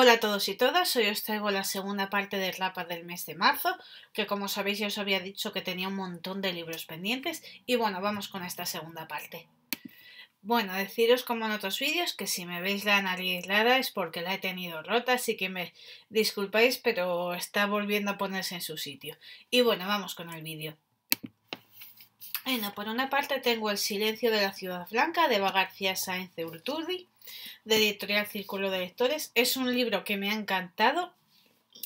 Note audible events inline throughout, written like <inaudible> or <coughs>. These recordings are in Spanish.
Hola a todos y todas, hoy os traigo la segunda parte del Rapa del mes de marzo, que como sabéis ya os había dicho que tenía un montón de libros pendientes y bueno, vamos con esta segunda parte. Bueno, deciros como en otros vídeos que si me veis la nariz aislada es porque la he tenido rota, así que me disculpáis, pero está volviendo a ponerse en su sitio. Y bueno, vamos con el vídeo. Bueno, por una parte tengo El silencio de la ciudad blanca de Eva García Sáenz de de Editorial Círculo de Lectores. Es un libro que me ha encantado.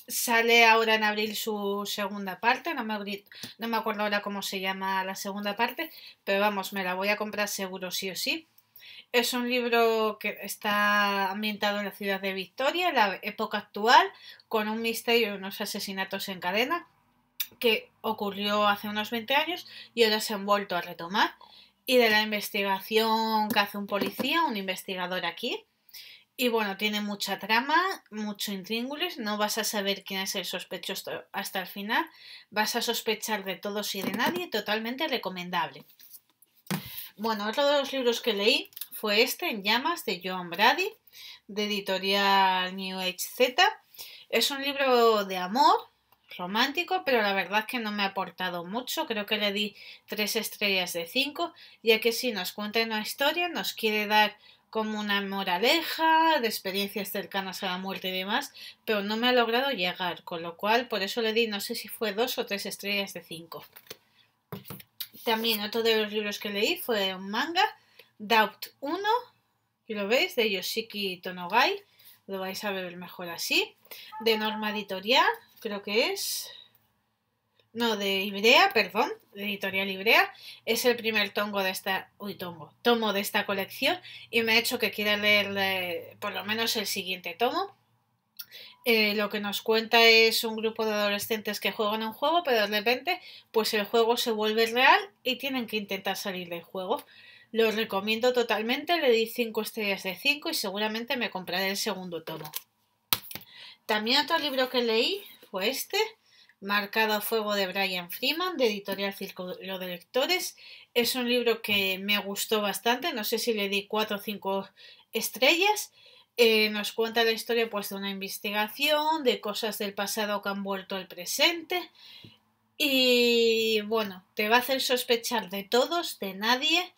Sale ahora en abril su segunda parte, no me, no me acuerdo ahora cómo se llama la segunda parte, pero vamos, me la voy a comprar seguro sí o sí. Es un libro que está ambientado en la ciudad de Victoria, en la época actual, con un misterio y unos asesinatos en cadena que ocurrió hace unos 20 años y ahora se han vuelto a retomar, y de la investigación que hace un policía, un investigador aquí. Y bueno, tiene mucha trama, mucho intríngulis, no vas a saber quién es el sospechoso hasta el final, vas a sospechar de todos y de nadie, totalmente recomendable. Bueno, otro de los libros que leí fue este, En llamas, de John Brady, de editorial New Age Z. Es un libro de amor, romántico, pero la verdad es que no me ha aportado mucho. Creo que le di tres estrellas de cinco, ya que si nos cuenta una historia, nos quiere dar como una moraleja, de experiencias cercanas a la muerte y demás, pero no me ha logrado llegar, con lo cual por eso le di no sé si fue dos o tres estrellas de cinco. También otro de los libros que leí fue un manga, Doubt 1, y lo veis, de Yoshiki Tonogai, lo vais a ver mejor así, de Norma Editorial, creo que es. No, de Ibrea, perdón, de Editorial Ibrea. Es el primer tomo de esta. Uy, tomo. Tomo de esta colección. Y me ha hecho que quiera leer por lo menos el siguiente tomo. Eh, lo que nos cuenta es un grupo de adolescentes que juegan un juego, pero de repente, pues el juego se vuelve real y tienen que intentar salir del juego. Lo recomiendo totalmente, le di 5 estrellas de 5 y seguramente me compraré el segundo tomo. También otro libro que leí este, Marcado a Fuego de Brian Freeman, de Editorial Círculo de Lectores. Es un libro que me gustó bastante, no sé si le di cuatro o cinco estrellas. Eh, nos cuenta la historia pues, de una investigación, de cosas del pasado que han vuelto al presente. Y bueno, te va a hacer sospechar de todos, de nadie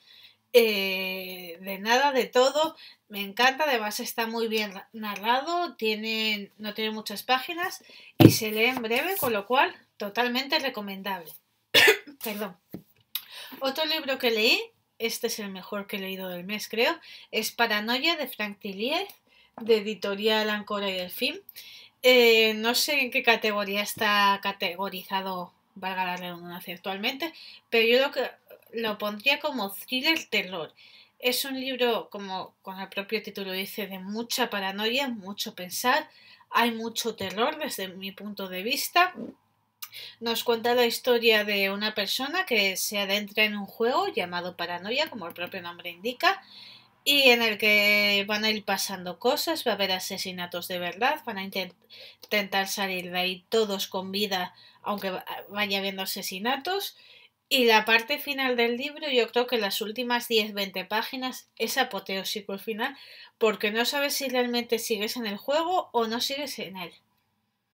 eh, de nada, de todo. Me encanta, además está muy bien narrado, tiene, no tiene muchas páginas y se lee en breve, con lo cual totalmente recomendable. <coughs> Perdón. Otro libro que leí, este es el mejor que he leído del mes, creo, es Paranoia de Frank Tillier, de editorial Ancora y Delfín. Eh, no sé en qué categoría está categorizado, valga la redundancia, actualmente, pero yo lo que lo pondría como thriller terror. Es un libro, como con el propio título dice, de mucha paranoia, mucho pensar, hay mucho terror desde mi punto de vista. Nos cuenta la historia de una persona que se adentra en un juego llamado Paranoia, como el propio nombre indica, y en el que van a ir pasando cosas, va a haber asesinatos de verdad, van a intentar salir de ahí todos con vida, aunque vaya habiendo asesinatos. Y la parte final del libro, yo creo que las últimas 10-20 páginas es apoteósico el final, porque no sabes si realmente sigues en el juego o no sigues en él.